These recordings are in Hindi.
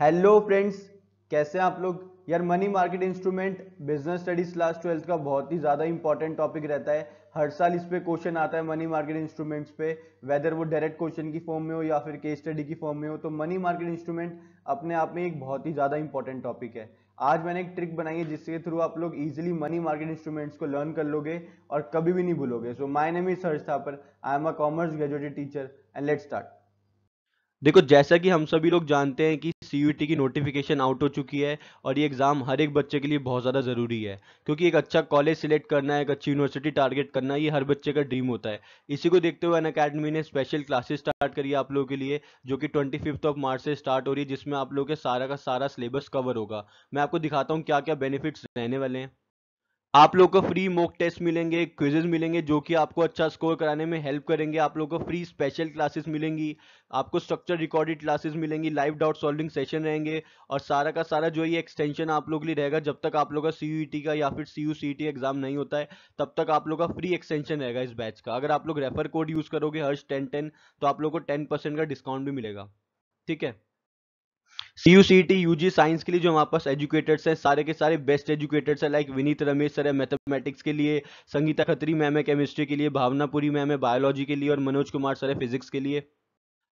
हेलो फ्रेंड्स कैसे हैं आप लोग यार money market instrument business studies class twelfth का बहुत ही ज़्यादा इंपॉर्टेंट टॉपिक रहता है हर साल इस पर क्वेश्चन आता है मनी मार्केट इंस्ट्रूमेंट्स पे वेदर वो डायरेक्ट क्वेश्चन की फॉर्म में हो या फिर केस स्टडी की फॉर्म में हो तो मनी मार्केट इंस्ट्रूमेंट अपने आप में एक बहुत ही ज़्यादा इंपॉर्टेंट टॉपिक है आज मैंने एक ट्रिक बनाई है जिसके थ्रू आप लोग इजिली मनी मार्केट इंस्ट्रूमेंट्स को लर्न कर लोगे और कभी भी नहीं भूलोगे सो माई नेम इज हर्ष पर I am a commerce graduated teacher and let start देखो जैसा कि हम सभी लोग जानते हैं कि सी की नोटिफिकेशन आउट हो चुकी है और ये एग्ज़ाम हर एक बच्चे के लिए बहुत ज़्यादा ज़रूरी है क्योंकि एक अच्छा कॉलेज सिलेक्ट करना है एक अच्छी यूनिवर्सिटी टारगेट करना ये हर बच्चे का ड्रीम होता है इसी को देखते हुए अन अकेडमी ने स्पेशल क्लासेस स्टार्ट करी है आप लोगों के लिए जो कि ट्वेंटी फिफ्थ ऑफ मार्च से स्टार्ट हो रही है जिसमें आप लोगों के सारा का सारा सिलेबस कवर होगा मैं आपको दिखाता हूँ क्या क्या बेनिफिट्स रहने वाले हैं आप लोग को फ्री मॉक टेस्ट मिलेंगे क्विजेज मिलेंगे जो कि आपको अच्छा स्कोर कराने में हेल्प करेंगे आप लोग को फ्री स्पेशल क्लासेस मिलेंगी आपको स्ट्रक्चर रिकॉर्डेड क्लासेस मिलेंगी लाइव डाउट सॉल्विंग सेशन रहेंगे और सारा का सारा जो ये एक्सटेंशन आप लोग के लिए रहेगा जब तक आप लोग का सी e का या फिर सी यू एग्जाम नहीं होता है तब तक आप लोग का फ्री एक्सटेंशन रहेगा इस बैच का अगर आप लोग रेफर कोड यूज़ करोगे हर्ष टेन टेन तो आप लोग को टेन परसेंट का डिस्काउंट भी मिलेगा ठीक है C U C T U G science के लिए जो हमारे पास एजुकेटर्स हैं सारे के सारे बेस्ट एजुकेटर्स हैं लाइक विनीत रमेश सर है मैथमेटिक्स के लिए संगीता खत्री मैम है केमिस्ट्री के लिए भावनापुरी मैम है बायोलॉजी के लिए और मनोज कुमार सर है फिजिक्स के लिए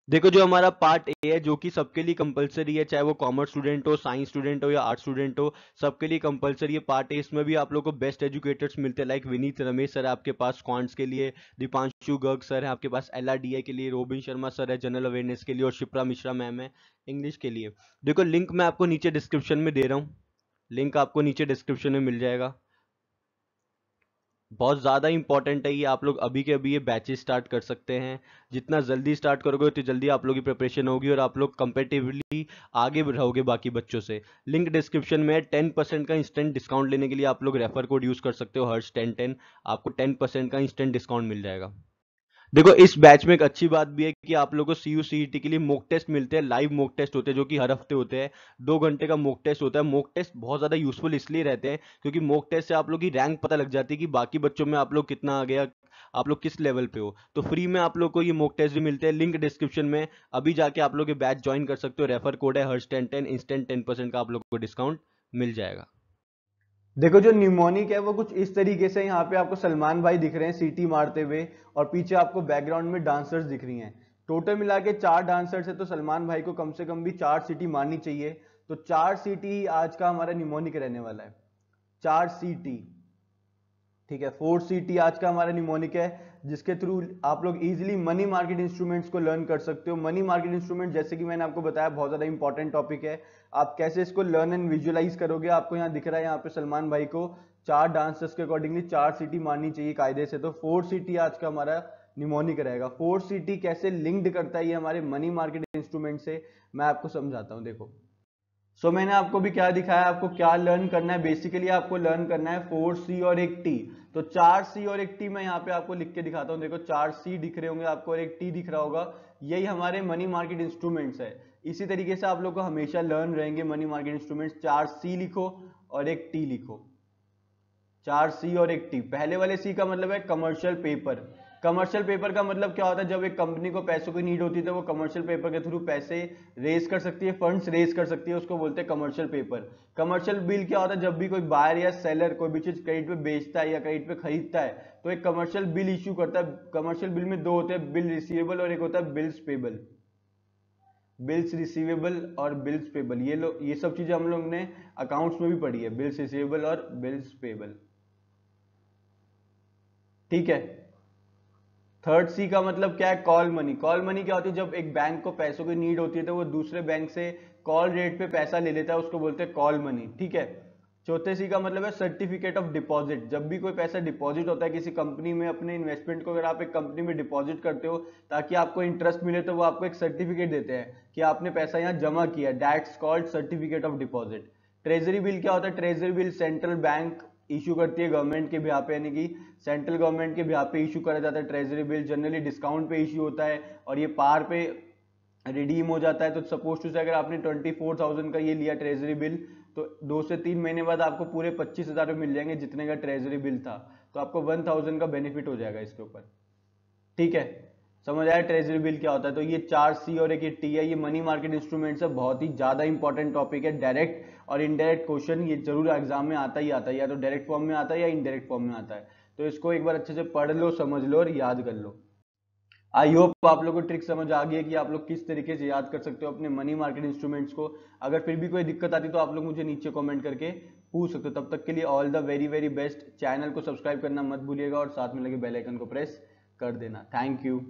देखो जो हमारा पार्ट ए है जो कि सबके लिए कंपलसरी है चाहे वो कॉमर्स स्टूडेंट हो साइंस स्टूडेंट हो या आर्ट स्टूडेंट हो सबके लिए कंपलसरी है पार्ट ए इसमें भी आप लोग को बेस्ट एजुकेटर्स मिलते हैं लाइक विनीत रमेश सर है आपके पास क्वांट्स के लिए दीपांशु गर्ग सर है आपके पास एल के लिए रोबिन शर्मा सर है जनरल अवेयरनेस के लिए और शिप्रा मिश्रा मैम है इंग्लिश के लिए देखो लिंक मैं आपको नीचे डिस्क्रिप्शन में दे रहा हूँ लिंक आपको नीचे डिस्क्रिप्शन में मिल जाएगा बहुत ज़्यादा इंपॉर्टेंट है ये आप लोग अभी के अभी ये बैचेस स्टार्ट कर सकते हैं जितना जल्दी स्टार्ट करोगे उतनी जल्दी आप लोग की प्रिपरेशन होगी और आप लोग कंपेटिवली आगे रहोगे बाकी बच्चों से लिंक डिस्क्रिप्शन में टेन परसेंट का इंस्टेंट डिस्काउंट लेने के लिए आप लोग रेफर कोड यूज़ कर सकते हो हर्ष टेन टेन आपको टेन परसेंट का इंस्टेंट डिस्काउंट मिल जाएगा देखो इस बैच में एक अच्छी बात भी है कि आप लोगों को सी यू e के लिए मोक टेस्ट मिलते हैं लाइव मोक टेस्ट होते हैं जो कि हर हफ्ते होते हैं दो घंटे का मोक टेस्ट होता है मोक टेस्ट बहुत ज़्यादा यूजफुल इसलिए रहते हैं क्योंकि मोक टेस्ट से आप लोग की रैंक पता लग जाती है कि बाकी बच्चों में आप लोग कितना आ गया आप लोग किस लेवल पे हो तो फ्री में आप लोग को ये मोक टेस्ट भी मिलते हैं लिंक डिस्क्रिप्शन में अभी जाके आप लोग ये बैच ज्वाइन कर सकते हो रेफर कोड है Harsh ten ten instant ten percent का आप लोग को डिस्काउंट मिल जाएगा देखो जो निमोनिक है वो कुछ इस तरीके से यहाँ पे आपको सलमान भाई दिख रहे हैं सीटी मारते हुए और पीछे आपको बैकग्राउंड में डांसर्स दिख रही हैं टोटल मिला के चार डांसर्स है तो सलमान भाई को कम से कम भी चार सीटी मारनी चाहिए तो चार सीटी ही आज का हमारा निमोनिक रहने वाला है चार सीटी ठीक है फोर सीटी आज का हमारा निमोनिक है जिसके थ्रू आप लोग इजीली मनी मार्केट इंस्ट्रूमेंट्स को लर्न कर सकते हो मनी मार्केट इंस्ट्रूमेंट जैसे कि मैंने आपको बताया बहुत ज़्यादा इंपॉर्टेंट टॉपिक है आप कैसे इसको लर्न एंड विजुलाइज करोगे आपको यहाँ दिख रहा है यहाँ पे सलमान भाई को चार डांसर्स के अकॉर्डिंगली चार सिटी मारनी चाहिए कायदे से तो फोर सिटी आज का हमारा निमोनिक रहेगा फोर सिटी कैसे लिंक्ड करता है ये हमारे मनी मार्केट इंस्ट्रूमेंट से मैं आपको समझाता हूँ देखो सो मैंने आपको भी क्या दिखाया आपको क्या लर्न करना है बेसिकली आपको लर्न करना है फोर सी और एक टी तो चार सी और एक टी मैं यहाँ पे आपको लिख के दिखाता हूँ देखो चार सी दिख रहे होंगे आपको और एक टी दिख रहा होगा यही हमारे मनी मार्केट इंस्ट्रूमेंट्स है इसी तरीके से आप लोग को हमेशा लर्न रहेंगे मनी मार्केट इंस्ट्रूमेंट्स चार सी लिखो और एक टी लिखो चार सी और एक टी पहले वाले सी का मतलब है कमर्शियल पेपर कमर्शियल पेपर का मतलब क्या होता है जब एक कंपनी को पैसों की नीड होती है तो वो कमर्शियल पेपर के थ्रू पैसे रेज कर सकती है फंड्स रेज कर सकती है उसको बोलते हैं कमर्शियल पेपर कमर्शियल बिल क्या होता है जब भी कोई बायर या सेलर कोई भी चीज़ क्रेडिट पे बेचता है या क्रेडिट पे खरीदता है तो एक कमर्शियल बिल इश्यू करता है कमर्शियल बिल में दो होते हैं बिल रिसीवेबल और एक होता है बिल्स पेबल बिल्स रिसीवेबल और बिल्स पेबल ये लोग ये सब चीज़ें हम लोग ने अकाउंट्स में भी पढ़ी है बिल्स रिसीवेबल और बिल्स पेबल ठीक है थर्ड सी का मतलब क्या है कॉल मनी कॉल मनी क्या होती है जब एक बैंक को पैसों की नीड होती है तो वो दूसरे बैंक से कॉल रेट पे पैसा ले लेता है उसको बोलते हैं कॉल मनी ठीक है चौथे सी का मतलब है सर्टिफिकेट ऑफ डिपॉजिट जब भी कोई पैसा डिपॉजिट होता है किसी कंपनी में अपने इन्वेस्टमेंट को अगर आप एक कंपनी में डिपॉजिट करते हो ताकि आपको इंटरेस्ट मिले तो वो आपको एक सर्टिफिकेट देते हैं कि आपने पैसा यहाँ जमा किया that's called certificate of deposit treasury bill क्या होता है treasury bill central bank issue करती है गवर्नमेंट के भी यहाँ पे यानी कि सेंट्रल गवर्नमेंट के भी यहाँ पे इशू करा जाता है ट्रेजरी बिल जनरली डिस्काउंट पे इशू होता है और ये पार पे रिडीम हो जाता है तो सपोज टू से अगर आपने ट्वेंटी फोर थाउजेंड का ये लिया ट्रेजरी बिल तो दो से तीन महीने बाद आपको पूरे पच्चीस हज़ार मिल जाएंगे जितने का ट्रेजरी बिल था तो आपको वन थाउजेंड का बेनिफिट हो जाएगा इसके ऊपर ठीक है समझ आया ट्रेजरी बिल क्या होता है तो ये चार सी और एक ये टी है ये मनी मार्केट इंस्ट्रूमेंट से बहुत ही ज़्यादा इंपॉर्टेंट टॉपिक है डायरेक्ट और इनडायरेक्ट क्वेश्चन ये जरूर एग्जाम में आता ही आता है या तो डायरेक्ट फॉर्म में आता है या इनडायरेक्ट फॉर्म में आता है तो इसको एक बार अच्छे से पढ़ लो समझ लो और याद कर लो आई होप आप लोग को ट्रिक समझ आ गई है कि आप लोग किस तरीके से याद कर सकते हो अपने मनी मार्केट इंस्ट्रूमेंट्स को अगर फिर भी कोई दिक्कत आती तो आप लोग मुझे नीचे कमेंट करके पूछ सकते हो तब तक के लिए all the very very best channel को सब्सक्राइब करना मत भूलिएगा और साथ में लगे बेलाइकन को प्रेस कर देना थैंक यू